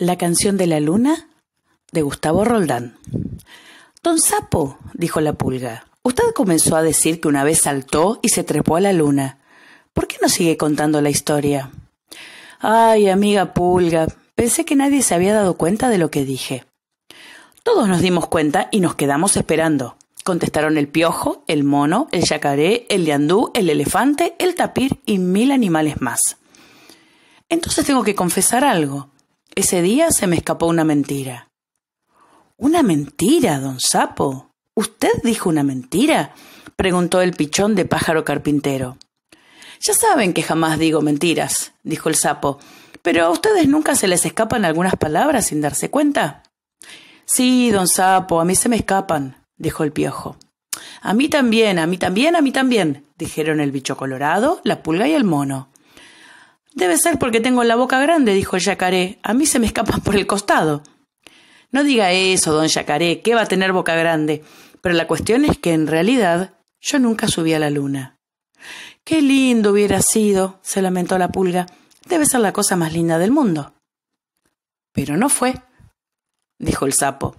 La canción de la luna de Gustavo Roldán. Don Sapo, dijo la pulga, usted comenzó a decir que una vez saltó y se trepó a la luna. ¿Por qué no sigue contando la historia? Ay, amiga pulga, pensé que nadie se había dado cuenta de lo que dije. Todos nos dimos cuenta y nos quedamos esperando. Contestaron el piojo, el mono, el yacaré, el liandú, el elefante, el tapir y mil animales más. Entonces tengo que confesar algo. Ese día se me escapó una mentira. ¿Una mentira, don Sapo? ¿Usted dijo una mentira? preguntó el pichón de pájaro carpintero. Ya saben que jamás digo mentiras, dijo el sapo, pero a ustedes nunca se les escapan algunas palabras sin darse cuenta. Sí, don Sapo, a mí se me escapan, dijo el piojo. A mí también, a mí también, a mí también, dijeron el bicho colorado, la pulga y el mono. Debe ser porque tengo la boca grande, dijo el yacaré. A mí se me escapa por el costado. No diga eso, don yacaré, que va a tener boca grande. Pero la cuestión es que en realidad yo nunca subí a la luna. Qué lindo hubiera sido, se lamentó la pulga. Debe ser la cosa más linda del mundo. Pero no fue, dijo el sapo.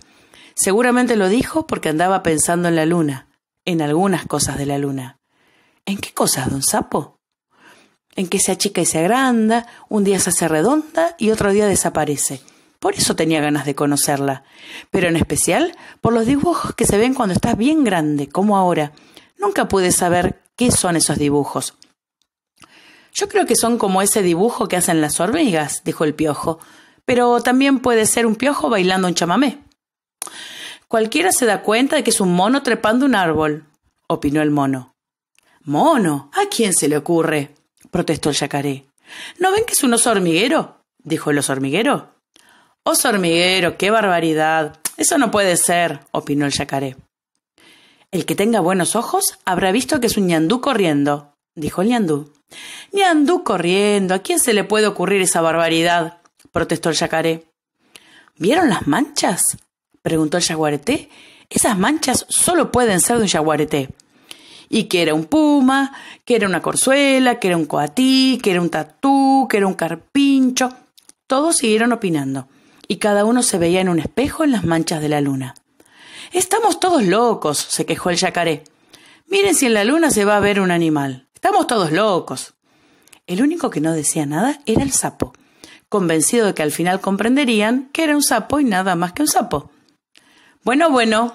Seguramente lo dijo porque andaba pensando en la luna, en algunas cosas de la luna. ¿En qué cosas, don sapo? en que se achica y se agranda, un día se hace redonda y otro día desaparece. Por eso tenía ganas de conocerla, pero en especial por los dibujos que se ven cuando estás bien grande, como ahora. Nunca pude saber qué son esos dibujos. Yo creo que son como ese dibujo que hacen las hormigas, dijo el piojo, pero también puede ser un piojo bailando un chamamé. Cualquiera se da cuenta de que es un mono trepando un árbol, opinó el mono. Mono, ¿a quién se le ocurre? protestó el yacaré. ¿No ven que es un oso hormiguero? dijo el oso hormiguero. Oso hormiguero, qué barbaridad. Eso no puede ser, opinó el yacaré. El que tenga buenos ojos habrá visto que es un ñandú corriendo, dijo el ñandú. ñandú corriendo, ¿a quién se le puede ocurrir esa barbaridad? protestó el yacaré. ¿Vieron las manchas? preguntó el yaguareté. Esas manchas solo pueden ser de un yaguareté y que era un puma, que era una corzuela, que era un coatí, que era un tatú, que era un carpincho. Todos siguieron opinando y cada uno se veía en un espejo en las manchas de la luna. Estamos todos locos, se quejó el yacaré. Miren si en la luna se va a ver un animal. Estamos todos locos. El único que no decía nada era el sapo, convencido de que al final comprenderían que era un sapo y nada más que un sapo. Bueno, bueno,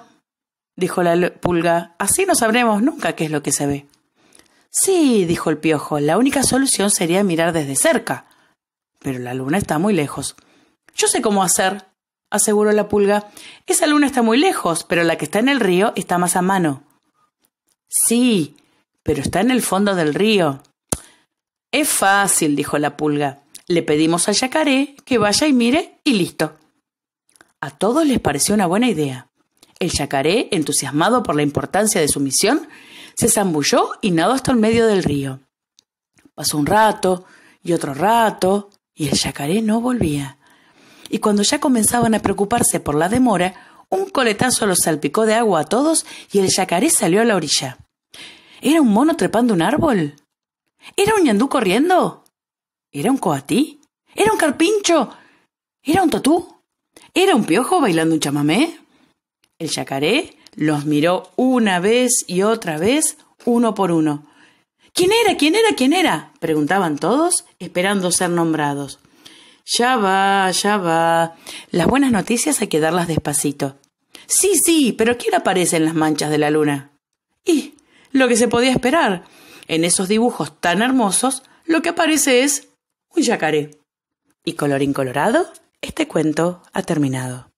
dijo la pulga, así no sabremos nunca qué es lo que se ve. Sí, dijo el piojo, la única solución sería mirar desde cerca. Pero la luna está muy lejos. Yo sé cómo hacer, aseguró la pulga. Esa luna está muy lejos, pero la que está en el río está más a mano. Sí, pero está en el fondo del río. Es fácil, dijo la pulga. Le pedimos al yacaré que vaya y mire y listo. A todos les pareció una buena idea. El yacaré, entusiasmado por la importancia de su misión, se zambulló y nadó hasta el medio del río. Pasó un rato y otro rato, y el yacaré no volvía. Y cuando ya comenzaban a preocuparse por la demora, un coletazo los salpicó de agua a todos y el yacaré salió a la orilla. ¿Era un mono trepando un árbol? ¿Era un ñandú corriendo? ¿Era un coatí? ¿Era un carpincho? ¿Era un tatú? ¿Era un piojo bailando un chamamé? El yacaré los miró una vez y otra vez, uno por uno. ¿Quién era? ¿Quién era? ¿Quién era? preguntaban todos, esperando ser nombrados. Ya va, ya va. Las buenas noticias hay que darlas despacito. Sí, sí, pero ¿quién aparece en las manchas de la luna? Y lo que se podía esperar. En esos dibujos tan hermosos, lo que aparece es un yacaré. Y colorín colorado, este cuento ha terminado.